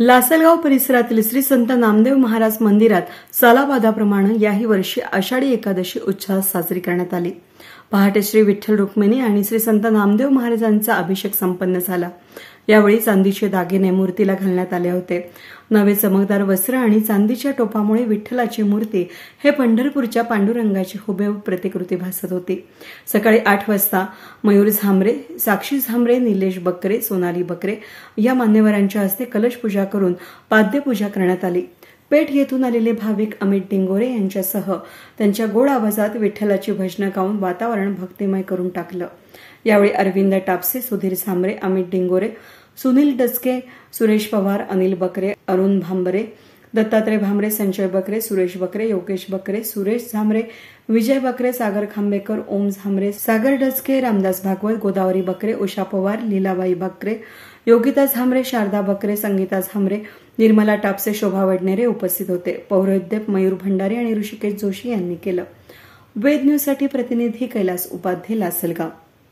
लासलगाव परिसरातील श्री संत नामदेव महाराज मंदिरात सालाबादाप्रमाणे याही वर्षी आषाढी एकादशी उत्साहात साजरी करण्यात आली पहाटे श्री विठ्ठल रुक्मिणी आणि श्री संत नामदेव महाराजांचा अभिषेक संपन्न झाला यावेळी चांदीचे दागिने मूर्तीला घालण्यात आले होते नवे चमकदार वस्त्र आणि चांदीच्या टोपामुळे विठ्ठलाची मूर्ती हे पंढरपूरच्या पांडुरंगाची हुबेहूब प्रतिकृती भासत होती सकाळी आठ वाजता मयूर झांबरे साक्षी झांबरे निलेश बकरे सोनाली बकरे या मान्यवरांच्या हस्ते कलश पूजा करून पाद्यपूजा करण्यात आली पेठ येथून आलेले भाविक अमित डिंगोरे यांच्यासह त्यांच्या गोड आवाजात विठ्ठलाची भजनं गाऊन वातावरण भक्तिमय करून टाकलं यावेळी अरविंद टापसे सुधीर सांबरे अमित डिंगोरे सुनील डसके, सुरेश पवार अनिल बकरे अरुण भांबरे दत्तात्रय भामरे संजय बकरे सुरेश बकरे योगेश बकरे सुरेश झामरे विजय बकरे सागर खांबेकर ओम झामरे सागर डसके रामदास भागवत गोदावरी बकरे उषा पवार लीलाबाई बकरे योगिता झामरे शारदा बकरे संगीता झामरे निर्मला टापसे शोभा वडनेरे उपस्थित होते पौरोद्योग मयूर भंडारी आणि ऋषिकेश जोशी यांनी केलं वेद न्यूजसाठी प्रतिनिधी कैलास उपाध्ये लासलगाव